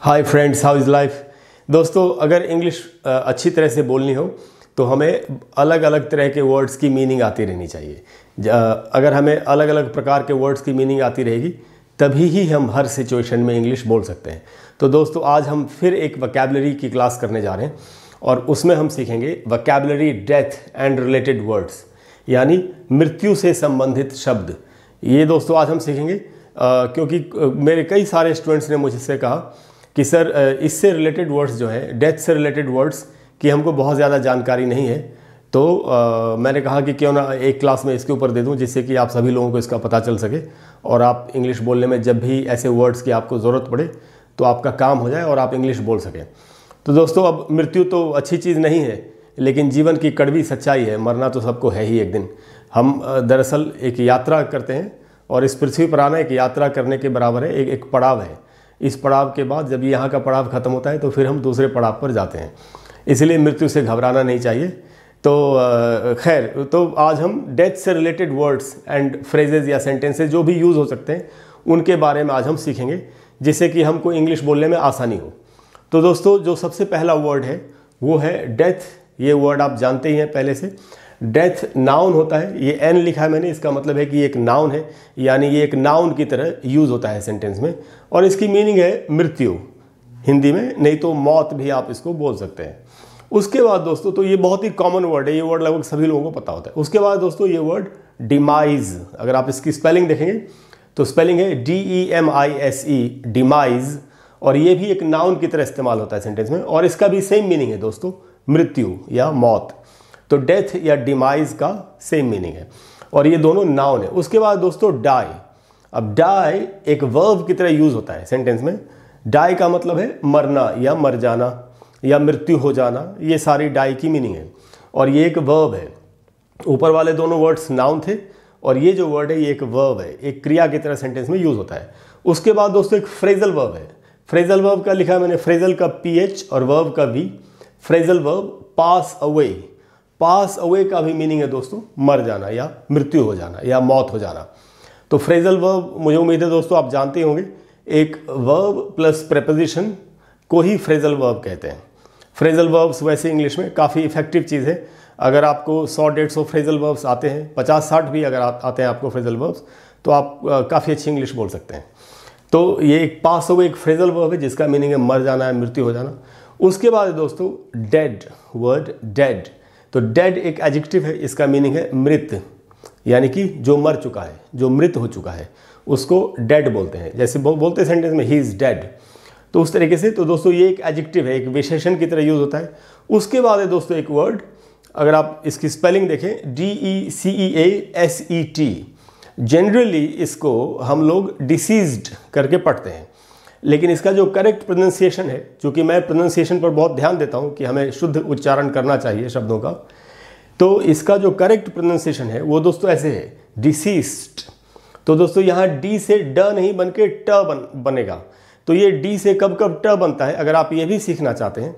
hi friends how is life दोस्तों अगर English अच्छी तरह से बोलनी हो तो हमें अलग अलग तरह के वर्ड्स की मीनिंग आती रहनी चाहिए अगर हमें अलग अलग प्रकार के वर्ड्स की मीनिंग आती रहेगी तभी ही हम हर सिचुएशन में इंग्लिश बोल सकते हैं तो दोस्तों आज हम फिर एक वकेबलरी की क्लास करने जा रहे हैं और उसमें हम सीखेंगे vocabulary death and related words यानी मृत्यु से संबंधित शब्द ये दोस्तों आज हम सीखेंगे आ, क्योंकि मेरे कई सारे स्टूडेंट्स ने मुझसे कहा कि सर इससे रिलेटेड वर्ड्स जो हैं डेथ से रिलेटेड वर्ड्स की हमको बहुत ज़्यादा जानकारी नहीं है तो आ, मैंने कहा कि क्यों ना एक क्लास में इसके ऊपर दे दूं जिससे कि आप सभी लोगों को इसका पता चल सके और आप इंग्लिश बोलने में जब भी ऐसे वर्ड्स की आपको ज़रूरत पड़े तो आपका काम हो जाए और आप इंग्लिश बोल सकें तो दोस्तों अब मृत्यु तो अच्छी चीज़ नहीं है लेकिन जीवन की कड़वी सच्चाई है मरना तो सबको है ही एक दिन हम दरअसल एक यात्रा करते हैं और इस पृथ्वी पर आना एक यात्रा करने के बराबर है एक एक पड़ाव है इस पड़ाव के बाद जब यहाँ का पड़ाव ख़त्म होता है तो फिर हम दूसरे पड़ाव पर जाते हैं इसलिए मृत्यु से घबराना नहीं चाहिए तो खैर तो आज हम डेथ से रिलेटेड वर्ड्स एंड फ्रेजेज या सेंटेंसेज जो भी यूज़ हो सकते हैं उनके बारे में आज हम सीखेंगे जिससे कि हमको इंग्लिश बोलने में आसानी हो तो दोस्तों जो सबसे पहला वर्ड है वो है डेथ ये वर्ड आप जानते ही हैं पहले से डेथ नाउन होता है ये एन लिखा है मैंने इसका मतलब है कि एक नाउन है यानी ये एक नाउन की तरह यूज़ होता है सेंटेंस में और इसकी मीनिंग है मृत्यु हिंदी में नहीं तो मौत भी आप इसको बोल सकते हैं उसके बाद दोस्तों तो ये बहुत ही कॉमन वर्ड है ये वर्ड लगभग सभी लोगों को पता होता है उसके बाद दोस्तों ये वर्ड डिमाइज अगर आप इसकी स्पेलिंग देखेंगे तो स्पेलिंग है D E M I S E demise और ये भी एक नाउन की तरह इस्तेमाल होता है सेंटेंस में और इसका भी सेम मीनिंग है दोस्तों मृत्यु या मौत तो डेथ या डिमाइज का सेम मीनिंग है और ये दोनों नाउन है उसके बाद दोस्तों डाई अब डाई एक वर्ब की तरह यूज होता है सेंटेंस में डाई का मतलब है मरना या मर जाना या मृत्यु हो जाना ये सारी डाई की मीनिंग है और ये एक वर्ब है ऊपर वाले दोनों वर्ड्स नाउन थे और ये जो वर्ड है ये एक वर्ब है एक क्रिया की तरह सेंटेंस में यूज़ होता है उसके बाद दोस्तों एक फ्रेजल वर्ब है फ्रेजल वर्ब का लिखा है मैंने फ्रेजल का पी एच और वर्ब का V phrasal verb pass away pass away का भी मीनिंग है दोस्तों मर जाना या मृत्यु हो जाना या मौत हो जाना तो फ्रेजल वर्ब मुझे उम्मीद है दोस्तों आप जानते होंगे एक वर्ब प्लस प्रेपोजिशन को ही फ्रेजल वर्ब कहते हैं फ्रेजल वर्ब्स वैसे इंग्लिश में काफ़ी इफेक्टिव चीज़ है अगर आपको सौ डेढ़ सौ फ्रेजल वर्ब्स आते हैं पचास साठ भी अगर आ, आते हैं आपको फ्रेजल वर्ब्स तो आप काफ़ी अच्छी इंग्लिश बोल सकते हैं तो ये एक पास ओवर एक फ्रेजल वर्ब है जिसका मीनिंग है मर जाना है मृत्यु हो जाना उसके बाद दोस्तों डेड वर्ड डेड तो डेड एक एडजेक्टिव है इसका मीनिंग है मृत यानी कि जो मर चुका है जो मृत हो चुका है उसको डेड बोलते हैं जैसे बो, बोलते सेंटेंस में ही इज़ डेड तो उस तरीके से तो दोस्तों ये एक एडजेक्टिव है एक विशेषण की तरह यूज़ होता है उसके बाद है दोस्तों एक वर्ड अगर आप इसकी स्पेलिंग देखें D E C E A S E T generally इसको हम लोग डिसीज्ड करके पढ़ते हैं लेकिन इसका जो करेक्ट प्रोनंसिएशन है चूँकि मैं प्रोनंसिएशन पर बहुत ध्यान देता हूँ कि हमें शुद्ध उच्चारण करना चाहिए शब्दों का तो इसका जो करेक्ट प्रोनंसिएशन है वो दोस्तों ऐसे है डिसीस्ड तो दोस्तों यहाँ डी से ड नहीं बन के ट बन बनेगा तो ये डी से कब कब ट बनता है अगर आप ये भी सीखना चाहते हैं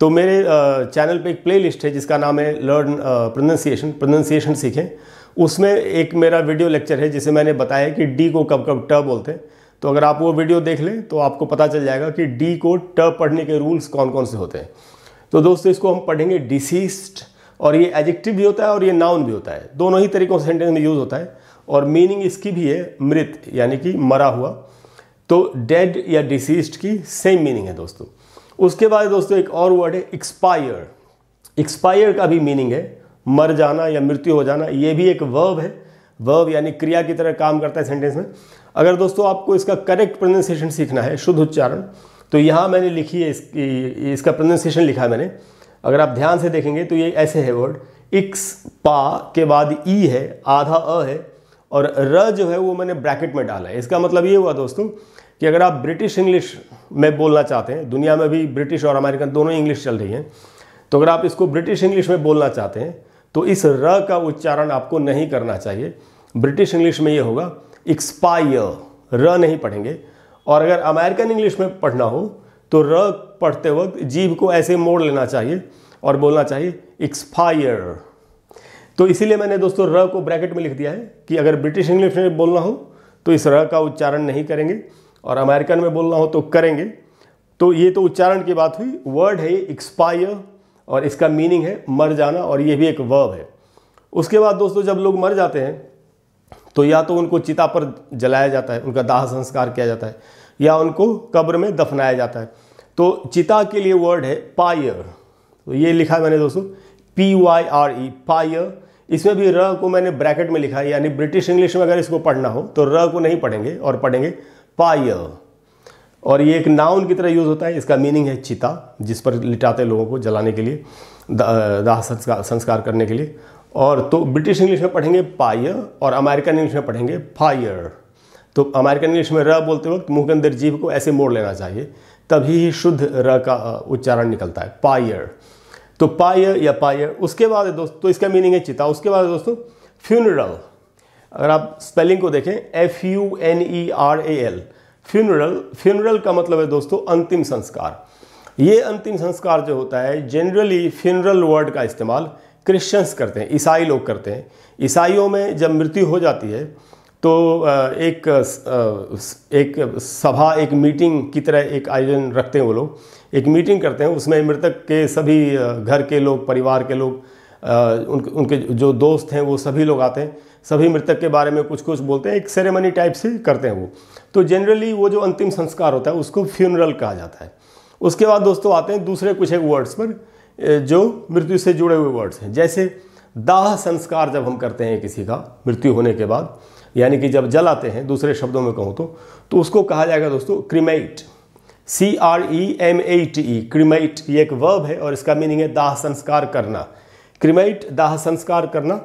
तो मेरे चैनल पे एक प्लेलिस्ट है जिसका नाम है लर्न प्रोनंसिएशन प्रोनंसिएशन सीखें उसमें एक मेरा वीडियो लेक्चर है जिसे मैंने बताया कि डी को कब कब ट बोलते हैं तो अगर आप वो वीडियो देख लें तो आपको पता चल जाएगा कि डी को ट पढ़ने के रूल्स कौन कौन से होते हैं तो दोस्तों इसको हम पढ़ेंगे डिसीस्ड और ये एडजेक्टिव भी होता है और ये नाउन भी होता है दोनों ही तरीकों से सेंटेंस में यूज़ होता है और मीनिंग इसकी भी है मृत यानी कि मरा हुआ तो डेड या डिसीस्ड की सेम मीनिंग है दोस्तों उसके बाद दोस्तों एक और वर्ड है एक्सपायर एक्सपायर का भी मीनिंग है मर जाना या मृत्यु हो जाना ये भी एक वर्ब है वर्ब यानी क्रिया की तरह काम करता है सेंटेंस में अगर दोस्तों आपको इसका करेक्ट प्रोनाउंसिएशन सीखना है शुद्ध उच्चारण तो यहाँ मैंने लिखी है इसकी इसका प्रोनाउंसिएशन लिखा है मैंने अगर आप ध्यान से देखेंगे तो ये ऐसे है वर्ड इक्स पा के बाद ई है आधा अ है और र जो है वो मैंने ब्रैकेट में डाला है इसका मतलब ये हुआ दोस्तों कि अगर आप ब्रिटिश इंग्लिश में बोलना चाहते हैं दुनिया में भी ब्रिटिश और अमेरिकन दोनों इंग्लिश चल रही हैं तो अगर आप इसको ब्रिटिश इंग्लिश में बोलना चाहते हैं तो इस र का उच्चारण आपको नहीं करना चाहिए ब्रिटिश इंग्लिश में ये होगा एक्सपायर र नहीं पढ़ेंगे और अगर अमेरिकन इंग्लिश में पढ़ना हो तो र पढ़ते वक्त जीभ को ऐसे मोड़ लेना चाहिए और बोलना चाहिए एक्सपायर तो इसीलिए मैंने दोस्तों र को ब्रैकेट में लिख दिया है कि अगर ब्रिटिश इंग्लिश में बोलना हो तो इस र का उच्चारण नहीं करेंगे और अमेरिकन में बोलना हो तो करेंगे तो ये तो उच्चारण की बात हुई वर्ड है एक्सपायर और इसका मीनिंग है मर जाना और ये भी एक वर्ब है उसके बाद दोस्तों जब लोग मर जाते हैं तो या तो उनको चिता पर जलाया जाता है उनका दाह संस्कार किया जाता है या उनको कब्र में दफनाया जाता है तो चिता के लिए वर्ड है पायर तो ये लिखा है मैंने दोस्तों P Y R E e, pyre इसमें भी र को मैंने ब्रैकेट में लिखा है यानी ब्रिटिश इंग्लिश में अगर इसको पढ़ना हो तो र को नहीं पढ़ेंगे और पढ़ेंगे पायर और ये एक नाउन की तरह यूज़ होता है इसका मीनिंग है चिता जिस पर लिटाते लोगों को जलाने के लिए दाह संस्कार संस्कार करने के लिए और तो ब्रिटिश इंग्लिश में पढ़ेंगे पायर और अमेरिकन इंग्लिश में पढ़ेंगे फायर तो अमेरिकन इंग्लिश में र बोलते वक्त मुंह के अंदर जीव को ऐसे मोड़ लेना चाहिए तभी ही शुद्ध र का उच्चारण निकलता है पायर तो पायर या पायर उसके बाद दोस्तों तो इसका मीनिंग है चिता उसके बाद दोस्तों फ्यूनरल अगर आप स्पेलिंग को देखें F U N E R A L funeral funeral का मतलब है दोस्तों अंतिम संस्कार ये अंतिम संस्कार जो होता है जनरली फ्यूनरल वर्ड का इस्तेमाल क्रिश्चियंस करते हैं ईसाई लोग करते हैं ईसाइयों में जब मृत्यु हो जाती है तो एक एक सभा एक मीटिंग की तरह एक आयोजन रखते हैं वो लोग एक मीटिंग करते हैं उसमें मृतक के सभी घर के लोग परिवार के लोग उनके उनके जो दोस्त हैं वो सभी लोग आते हैं सभी मृतक के बारे में कुछ कुछ बोलते हैं एक सेरेमनी टाइप से करते हैं वो तो जनरली वो जो अंतिम संस्कार होता है उसको फ्यूनरल कहा जाता है उसके बाद दोस्तों आते हैं दूसरे कुछ एक वर्ड्स पर जो मृत्यु से जुड़े हुए वर्ड्स हैं जैसे दाह संस्कार जब हम करते हैं किसी का मृत्यु होने के बाद यानी कि जब जलाते हैं दूसरे शब्दों में कहूँ तो तो उसको कहा जाएगा दोस्तों cremate C R E M A T E cremate ये एक वर्ब है और इसका मीनिंग है दाह संस्कार करना क्रिमेट दाह संस्कार करना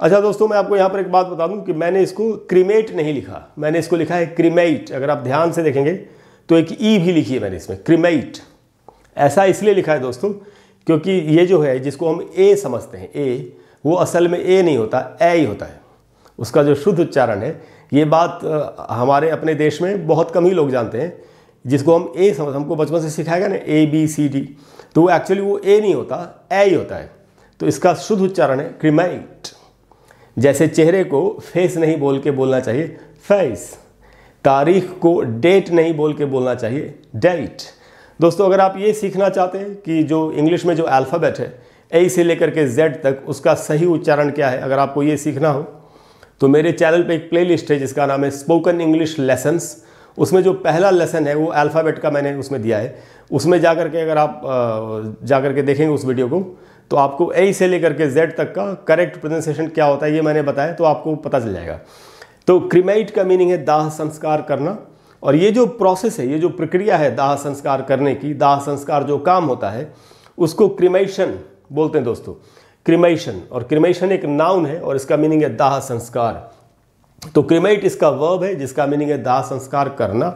अच्छा दोस्तों मैं आपको यहाँ पर एक बात बता दूँ कि मैंने इसको क्रिमेट नहीं लिखा मैंने इसको लिखा है क्रिमेट अगर आप ध्यान से देखेंगे तो एक ई e भी लिखी है मैंने इसमें क्रिमेट ऐसा इसलिए लिखा है दोस्तों क्योंकि ये जो है जिसको हम ए समझते हैं ए वो असल में ए नहीं होता ए ही होता है उसका जो शुद्ध उच्चारण है ये बात हमारे अपने देश में बहुत कम ही लोग जानते हैं जिसको हम ए समझ हमको बचपन से सिखाया गया ना ए बी सी डी तो वो एक्चुअली वो ए नहीं होता ए ही होता है तो इसका शुद्ध उच्चारण है क्रिमाइट जैसे चेहरे को फेस नहीं बोल के बोलना चाहिए फेस तारीख को डेट नहीं बोल के बोलना चाहिए डेट दोस्तों अगर आप ये सीखना चाहते हैं कि जो इंग्लिश में जो अल्फ़ाबेट है ए से लेकर के जेड तक उसका सही उच्चारण क्या है अगर आपको ये सीखना हो तो मेरे चैनल पे एक प्लेलिस्ट है जिसका नाम है स्पोकन इंग्लिश लेसन्स उसमें जो पहला लेसन है वो अल्फ़ाबेट का मैंने उसमें दिया है उसमें जा कर के अगर आप जा के देखेंगे उस वीडियो को तो आपको ए से लेकर के जेड तक का करेक्ट प्रोनाउंसिएशन क्या होता है ये मैंने बताया तो आपको पता चल जाएगा तो क्रिमेट का मीनिंग है दाह संस्कार करना और ये जो प्रोसेस है ये जो प्रक्रिया है दाह संस्कार करने की दाह संस्कार जो काम होता है उसको क्रिमेशन बोलते हैं दोस्तों क्रिमेशन और क्रिमेशन एक नाउन है और इसका मीनिंग है दाह संस्कार तो क्रिमेट इसका वर्ब है जिसका मीनिंग है दाह संस्कार करना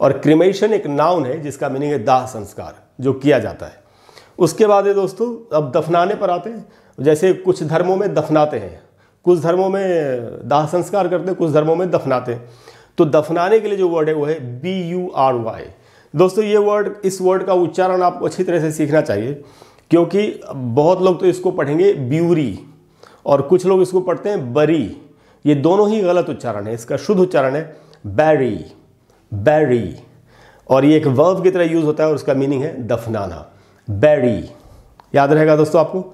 और क्रिमेशन एक नाउन है जिसका मीनिंग है दाह संस्कार जो किया जाता है उसके बाद है दोस्तों अब दफनाने पर आते हैं जैसे कुछ धर्मों में दफनाते हैं कुछ धर्मों में दाह संस्कार करते हैं कुछ धर्मों में दफनाते हैं तो दफनाने के लिए जो वर्ड है वो है बी यू आर वाई दोस्तों ये वर्ड इस वर्ड का उच्चारण आपको अच्छी तरह से सीखना चाहिए क्योंकि बहुत लोग तो इसको पढ़ेंगे ब्यूरी और कुछ लोग इसको पढ़ते हैं बरी ये दोनों ही गलत उच्चारण है इसका शुद्ध उच्चारण है बैरी बैरी और ये एक वर्ब की तरह यूज़ होता है और उसका मीनिंग है दफनाना बैरी याद रहेगा दोस्तों आपको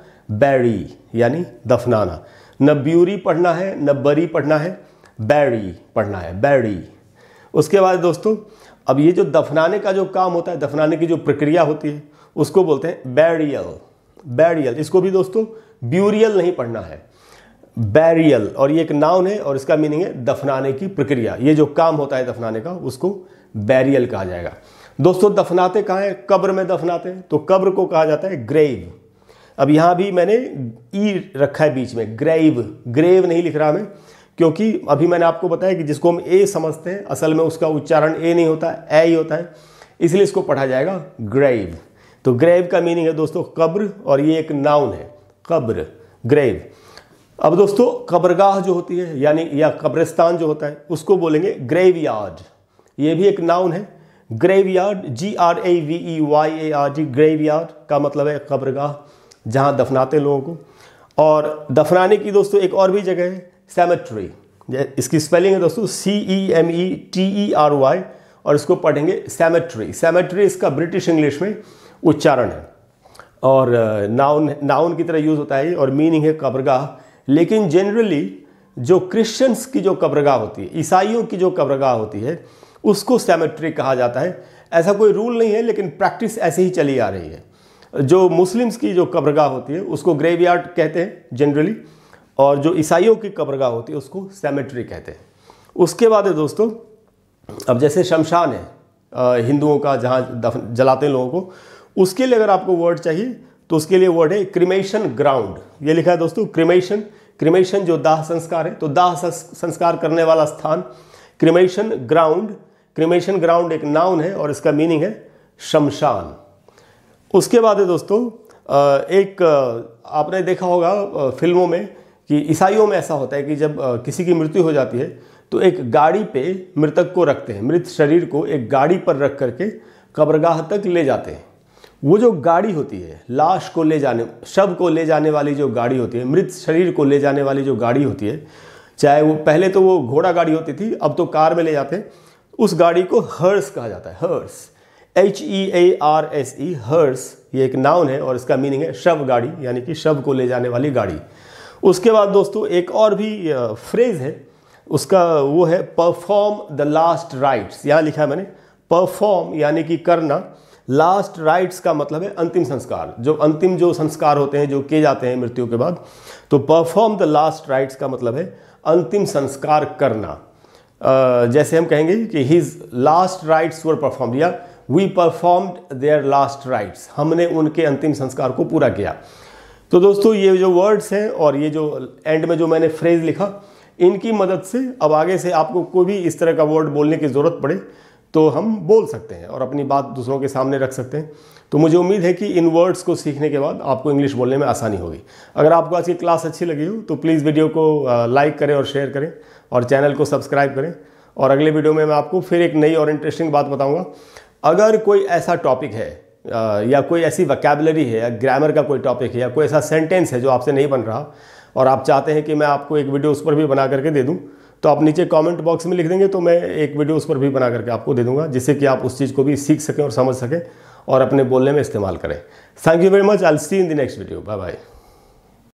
बैरी यानी दफनाना न ब्यूरी पढ़ना है न बरी पढ़ना है बैरी पढ़ना है बैरी उसके बाद दोस्तों अब ये जो दफनाने का जो काम होता है दफनाने की जो प्रक्रिया होती है उसको बोलते हैं बैरियल बैरियल इसको भी दोस्तों ब्यूरियल नहीं पढ़ना है बैरियल और ये एक नाउन है और इसका मीनिंग है दफनाने की प्रक्रिया ये जो काम होता है दफनाने का उसको बैरियल कहा जाएगा दोस्तों दफनाते कहाँ हैं कब्र में दफनाते हैं तो कब्र को कहा जाता है ग्रेव अब यहाँ भी मैंने ई रखा है बीच में ग्रेव ग्रेव नहीं लिख रहा मैं क्योंकि अभी मैंने आपको बताया कि जिसको हम ए समझते हैं असल में उसका उच्चारण ए नहीं होता ए ही होता है इसलिए इसको पढ़ा जाएगा ग्रेव तो ग्रेव का मीनिंग है दोस्तों कब्र और ये एक नाउन है कब्र ग्रेव अब दोस्तों कब्रगाह जो होती है यानी या कब्रिस्तान जो होता है उसको बोलेंगे ग्रेव यार्ड ये भी एक नाउन है graveyard G R A V E Y A R G graveyard का मतलब है कब्रगाह जहाँ दफनाते लोगों को और दफनाने की दोस्तों एक और भी जगह है सेमेट्री इसकी स्पेलिंग है दोस्तों C E M E T E R Y और इसको पढ़ेंगे सेमेट्री सेमेट्री इसका ब्रिटिश इंग्लिश में उच्चारण है और नाउन नाउन की तरह यूज़ होता है और मीनिंग है कब्रगाह लेकिन जनरली जो क्रिश्चियंस की जो कब्रगाह होती है ईसाइयों की जो कब्रगाह होती है उसको सेमेट्री कहा जाता है ऐसा कोई रूल नहीं है लेकिन प्रैक्टिस ऐसे ही चली आ रही है जो मुस्लिम्स की जो कब्रगाह होती है उसको ग्रेवयार्ड कहते हैं जनरली और जो ईसाइयों की कब्रगाह होती है उसको सेमेट्री कहते हैं उसके बाद है दोस्तों अब जैसे शमशान है हिंदुओं का जहाँ जलाते हैं लोगों को उसके लिए अगर आपको वर्ड चाहिए तो उसके लिए वर्ड है क्रिमेशन ग्राउंड ये लिखा है दोस्तों क्रिमेशन क्रिमेशन जो दाह संस्कार है तो दाह संस्कार करने वाला स्थान क्रिमेशन ग्राउंड क्रिमेशन ग्राउंड एक नाउन है और इसका मीनिंग है शमशान उसके बाद है दोस्तों एक आपने देखा होगा फिल्मों में कि ईसाइयों में ऐसा होता है कि जब किसी की मृत्यु हो जाती है तो एक गाड़ी पे मृतक को रखते हैं मृत शरीर को एक गाड़ी पर रख करके कब्रगाह तक ले जाते हैं वो जो गाड़ी होती है लाश को ले जाने शव को ले जाने वाली जो गाड़ी होती है मृत शरीर को ले जाने वाली जो गाड़ी होती है चाहे वो पहले तो वो घोड़ा गाड़ी होती थी अब तो कार में ले जाते हैं उस गाड़ी को हर्स कहा जाता है hearse H E A R S E hearse ये एक नाउन है और इसका मीनिंग है शव गाड़ी यानी कि शव को ले जाने वाली गाड़ी उसके बाद दोस्तों एक और भी फ्रेज़ है उसका वो है परफॉर्म द लास्ट राइट्स यहाँ लिखा है मैंने परफॉर्म यानी कि करना लास्ट राइट्स का मतलब है अंतिम संस्कार जो अंतिम जो संस्कार होते हैं जो किए जाते हैं मृत्यु के बाद तो परफॉर्म द लास्ट राइट्स का मतलब है अंतिम संस्कार करना जैसे हम कहेंगे कि his last rites were perform या we performed their last rites हमने उनके अंतिम संस्कार को पूरा किया तो दोस्तों ये जो वर्ड्स हैं और ये जो एंड में जो मैंने फ्रेज लिखा इनकी मदद से अब आगे से आपको कोई भी इस तरह का वर्ड बोलने की ज़रूरत पड़े तो हम बोल सकते हैं और अपनी बात दूसरों के सामने रख सकते हैं तो मुझे उम्मीद है कि इन वर्ड्स को सीखने के बाद आपको इंग्लिश बोलने में आसानी होगी अगर आपको आज की क्लास अच्छी लगी हो तो प्लीज़ वीडियो को लाइक करें और शेयर करें और चैनल को सब्सक्राइब करें और अगले वीडियो में मैं आपको फिर एक नई और इंटरेस्टिंग बात बताऊँगा अगर कोई ऐसा टॉपिक है या कोई ऐसी वकेबलरी है या ग्रामर का कोई टॉपिक है या कोई ऐसा सेंटेंस है जो आपसे नहीं बन रहा और आप चाहते हैं कि मैं आपको एक वीडियो उस पर भी बना करके दे दूं तो आप नीचे कमेंट बॉक्स में लिख देंगे तो मैं एक वीडियो उस पर भी बना करके आपको दे दूंगा जिससे कि आप उस चीज़ को भी सीख सकें और समझ सकें और अपने बोलने में इस्तेमाल करें thank you very much I see in the next video bye bye